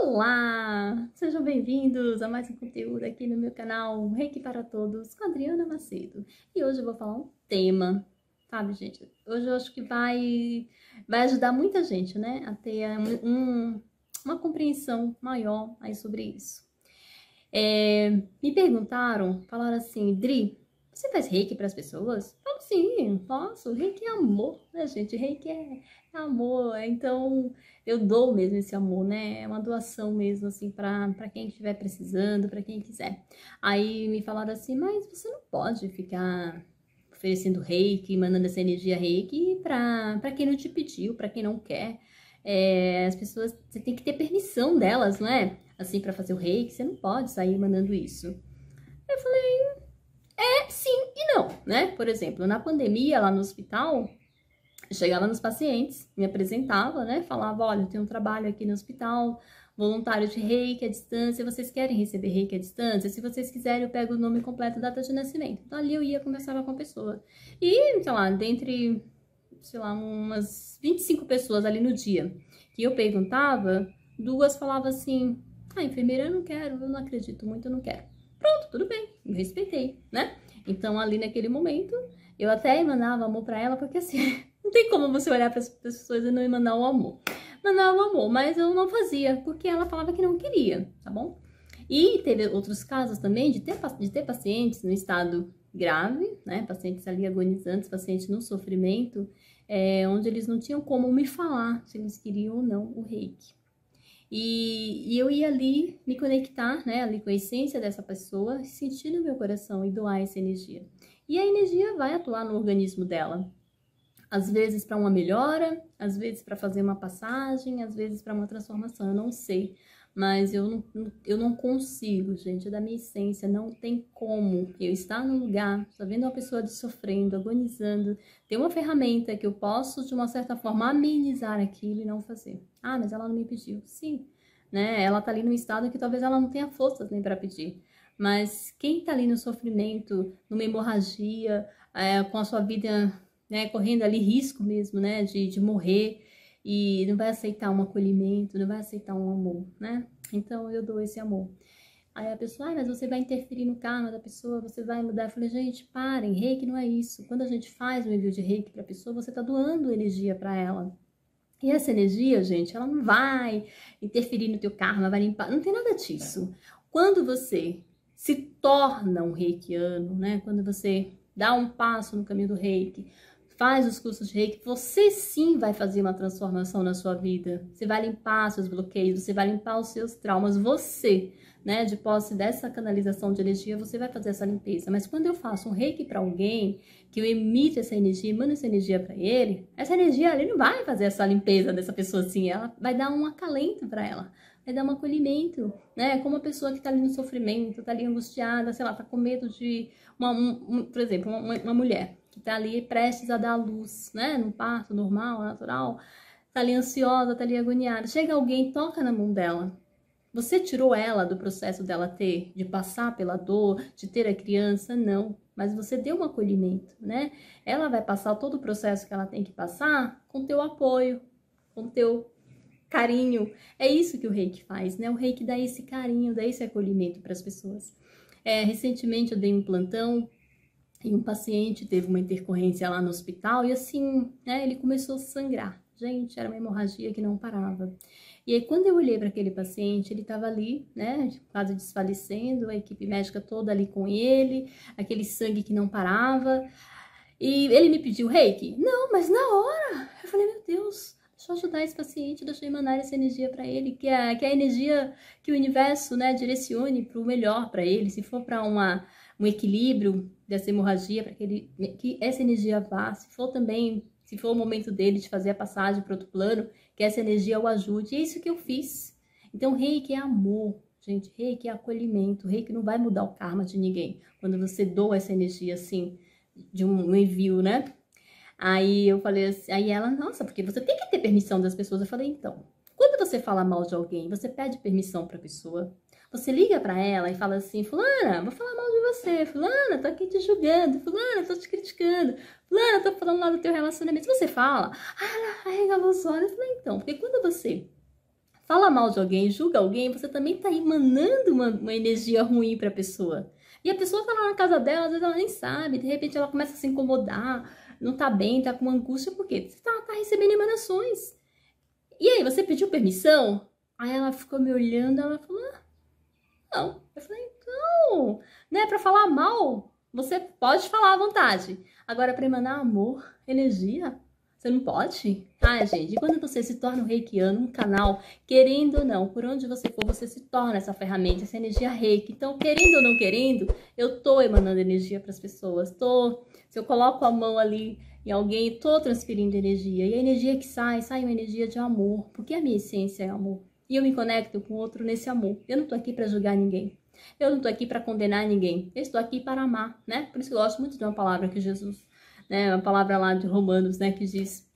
Olá! Sejam bem-vindos a mais um conteúdo aqui no meu canal Reiki para Todos com Adriana Macedo. E hoje eu vou falar um tema, sabe, gente? Hoje eu acho que vai, vai ajudar muita gente, né? A ter um, uma compreensão maior aí sobre isso. É, me perguntaram, falaram assim, Dri, você faz reiki para as pessoas? Falo sim, posso. Reiki é amor, né, gente? Reiki é, é amor. Então, eu dou mesmo esse amor, né? É uma doação mesmo, assim, para quem estiver precisando, para quem quiser. Aí me falaram assim, mas você não pode ficar oferecendo reiki, mandando essa energia reiki para quem não te pediu, para quem não quer. É, as pessoas, você tem que ter permissão delas, não é? Assim, para fazer o reiki, você não pode sair mandando isso. né? Por exemplo, na pandemia, lá no hospital, chegava nos pacientes, me apresentava, né? Falava, olha, eu tenho um trabalho aqui no hospital, voluntário de reiki à distância, vocês querem receber reiki à distância? Se vocês quiserem, eu pego o nome completo e data de nascimento. Então, ali eu ia, conversar com a pessoa. E, sei lá, dentre, sei lá, umas 25 pessoas ali no dia que eu perguntava, duas falavam assim, ah, enfermeira, eu não quero, eu não acredito muito, eu não quero. Pronto, tudo bem, eu respeitei, né? Então, ali naquele momento, eu até emanava amor para ela, porque assim, não tem como você olhar para as pessoas e não emanar o amor. Emanar o amor, mas eu não fazia, porque ela falava que não queria, tá bom? E teve outros casos também de ter, de ter pacientes no estado grave, né? Pacientes ali agonizantes, pacientes no sofrimento, é, onde eles não tinham como me falar se eles queriam ou não o reiki. E, e, eu ia ali me conectar, né, ali com a essência dessa pessoa, sentir no meu coração e doar essa energia. E a energia vai atuar no organismo dela. Às vezes para uma melhora, às vezes para fazer uma passagem, às vezes para uma transformação, eu não sei mas eu não, eu não consigo, gente, é da minha essência, não tem como eu estar num lugar, só vendo uma pessoa sofrendo, agonizando, ter uma ferramenta que eu posso, de uma certa forma, amenizar aquilo e não fazer. Ah, mas ela não me pediu. Sim, né? Ela tá ali num estado que talvez ela não tenha forças nem para pedir. Mas quem tá ali no sofrimento, numa hemorragia, é, com a sua vida né, correndo ali risco mesmo, né, de, de morrer, e não vai aceitar um acolhimento, não vai aceitar um amor, né? Então eu dou esse amor. Aí a pessoa, ah, mas você vai interferir no karma da pessoa, você vai mudar. Eu falei, gente, parem, reiki não é isso. Quando a gente faz um envio de reiki para a pessoa, você está doando energia para ela. E essa energia, gente, ela não vai interferir no teu karma, vai limpar, não tem nada disso. Quando você se torna um reikiano, né? Quando você dá um passo no caminho do reiki, faz os cursos de reiki, você sim vai fazer uma transformação na sua vida. Você vai limpar seus bloqueios, você vai limpar os seus traumas. Você, né, de posse dessa canalização de energia, você vai fazer essa limpeza. Mas quando eu faço um reiki para alguém, que eu emito essa energia, mando essa energia para ele, essa energia ali não vai fazer essa limpeza dessa pessoa assim, ela vai dar um acalento para ela é dar um acolhimento, né? É como uma pessoa que tá ali no sofrimento, tá ali angustiada, sei lá, tá com medo de uma, um, por exemplo, uma, uma, mulher que tá ali prestes a dar a luz, né? No parto normal, natural, tá ali ansiosa, tá ali agoniada. Chega alguém, toca na mão dela. Você tirou ela do processo dela ter, de passar pela dor, de ter a criança? Não mas você deu um acolhimento, né? Ela vai passar todo o processo que ela tem que passar com teu apoio, com teu carinho. É isso que o reiki faz, né? O reiki dá esse carinho, dá esse acolhimento para as pessoas. É, recentemente eu dei um plantão e um paciente teve uma intercorrência lá no hospital e assim, né, ele começou a sangrar. Gente, era uma hemorragia que não parava. E aí, quando eu olhei para aquele paciente, ele estava ali, né, quase desfalecendo, a equipe médica toda ali com ele, aquele sangue que não parava. E ele me pediu reiki. Não, mas na hora! Eu falei, meu ajudar esse paciente, deixa eu emanar essa energia para ele, que a, é, que é a energia que o universo né, direcione para o melhor para ele, se for para um equilíbrio dessa hemorragia, para que, ele, que essa energia vá, se for também, se for o momento dele de fazer a passagem para outro plano, que essa energia o ajude. E é isso que eu fiz. Então, reiki é amor, gente. Reiki é acolhimento. Reiki não vai mudar o karma de ninguém. Quando você doa essa energia assim, de um envio, né? Aí eu falei assim, aí ela, nossa, porque você tem que ter permissão das pessoas. Eu falei, então, quando você fala mal de alguém, você pede permissão pra pessoa? Você liga para ela e fala assim, fulana, vou falar mal de você, fulana, tô aqui te julgando, fulana, tô te criticando, fulana, tô falando mal do teu relacionamento. Se você fala, ah, arregala os olhos, falei, então, porque quando você fala mal de alguém, julga alguém, você também tá emanando uma, uma energia ruim pra pessoa. E a pessoa tá lá na casa dela, às vezes ela nem sabe, de repente ela começa a se incomodar, não tá bem, tá com angústia, porque você tá, tá recebendo emanações. E aí, você pediu permissão? Aí ela ficou me olhando, ela falou, ah, não. Eu falei, então, é pra falar mal, você pode falar à vontade. Agora, pra emanar amor, energia, você não pode? Ah, gente, quando você se torna um reikiano, um canal, querendo ou não, por onde você for, você se torna essa ferramenta, essa energia reiki. Então, querendo ou não querendo, eu tô emanando energia para as pessoas. Tô, se eu coloco a mão ali em alguém, tô transferindo energia. E a energia que sai, sai uma energia de amor, porque a minha essência é amor. E eu me conecto com o outro nesse amor. Eu não tô aqui para julgar ninguém. Eu não estou aqui para condenar ninguém. Eu estou aqui para amar, né? Por isso eu gosto muito de uma palavra que Jesus né, palavra lá de Romanos, né, que diz: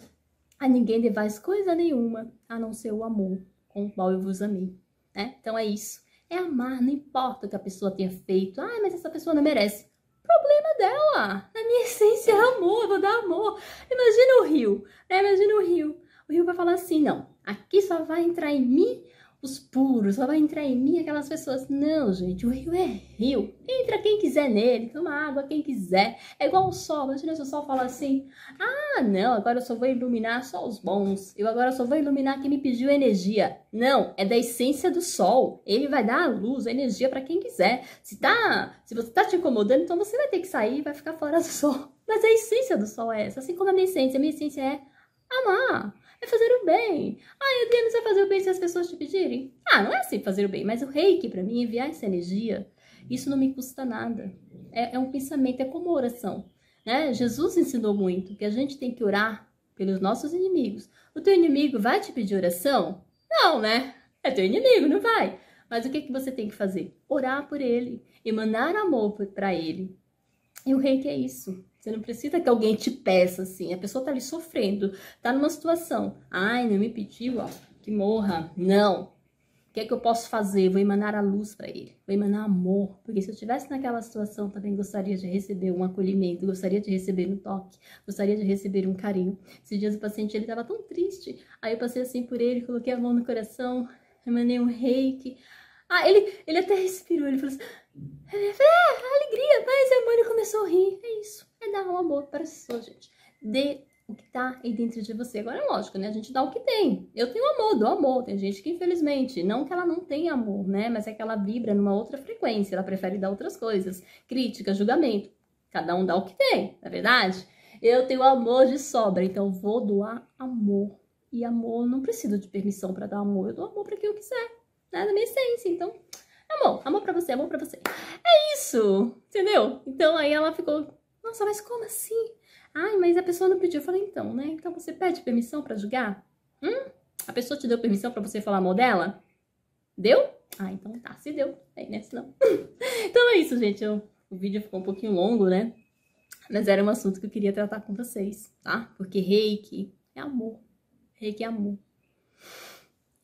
A ninguém devais coisa nenhuma a não ser o amor com o qual eu vos amei. Né? Então é isso. É amar, não importa o que a pessoa tenha feito. Ah, mas essa pessoa não merece. Problema dela. Na minha essência é amor, eu vou dar amor. Imagina o rio, né? Imagina o rio. O rio vai falar assim: não, aqui só vai entrar em mim os puros, só vai entrar em mim aquelas pessoas. Não, gente, o rio é rio. Entra quem quiser nele, toma água quem quiser. É igual o sol, imagina se o sol fala assim: ah, não, agora eu só vou iluminar só os bons. Eu agora só vou iluminar quem me pediu energia. Não, é da essência do sol. Ele vai dar a luz, a energia para quem quiser. Se tá, se você tá te incomodando, então você vai ter que sair, vai ficar fora do sol. Mas a essência do sol é essa, assim como a minha essência. A minha essência é amar é fazer o bem. Ah, o você vai fazer o bem se as pessoas te pedirem? Ah, não é assim fazer o bem, mas o reiki para mim, é enviar essa energia, isso não me custa nada. É, é um pensamento, é como oração. Né? Jesus ensinou muito que a gente tem que orar pelos nossos inimigos. O teu inimigo vai te pedir oração? Não, né? É teu inimigo, não vai. Mas o que, que você tem que fazer? Orar por ele, e mandar amor para ele. E o reiki é isso. Você não precisa que alguém te peça assim. A pessoa tá ali sofrendo, tá numa situação. Ai, não me pediu, ó, que morra. Não. O que é que eu posso fazer? Vou emanar a luz para ele. Vou emanar amor, porque se eu estivesse naquela situação, também gostaria de receber um acolhimento, gostaria de receber um toque, gostaria de receber um carinho. Esses dias o paciente ele tava tão triste. Aí eu passei assim por ele, coloquei a mão no coração, emanei um reiki. Ah, ele, ele até respirou, ele falou assim: ah, é, é, alegria, mas a mãe começou a rir. É isso é dar um amor para as pessoas, gente. Dê o que tá aí dentro de você. Agora é lógico, né? A gente dá o que tem. Eu tenho amor, dou amor. Tem gente que, infelizmente, não que ela não tenha amor, né? Mas é que ela vibra numa outra frequência, ela prefere dar outras coisas. Crítica, julgamento. Cada um dá o que tem, na é verdade? Eu tenho amor de sobra, então vou doar amor. E amor, não preciso de permissão para dar amor, eu dou amor para quem eu quiser, né? Na minha essência, então amor, amor pra você, amor pra você. É isso, entendeu? Então aí ela ficou nossa, mas como assim? Ai, mas a pessoa não pediu. Eu falei, então, né? Então você pede permissão para julgar? Hum? A pessoa te deu permissão para você falar mal dela? Deu? Ah, então tá, se deu. Aí, é, né? Se não. então é isso, gente. Eu, o vídeo ficou um pouquinho longo, né? Mas era um assunto que eu queria tratar com vocês, tá? Porque reiki é amor. Reiki é amor.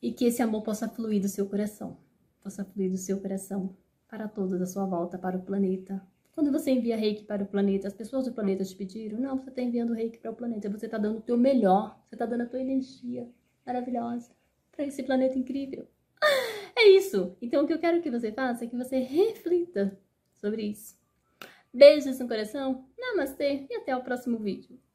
E que esse amor possa fluir do seu coração. Possa fluir do seu coração para todos à sua volta, para o planeta, quando você envia reiki para o planeta, as pessoas do planeta te pediram? Não, você está enviando reiki para o planeta. Você está dando o teu melhor. Você está dando a tua energia maravilhosa para esse planeta incrível. É isso. Então, o que eu quero que você faça é que você reflita sobre isso. Beijos no coração, namastê e até o próximo vídeo.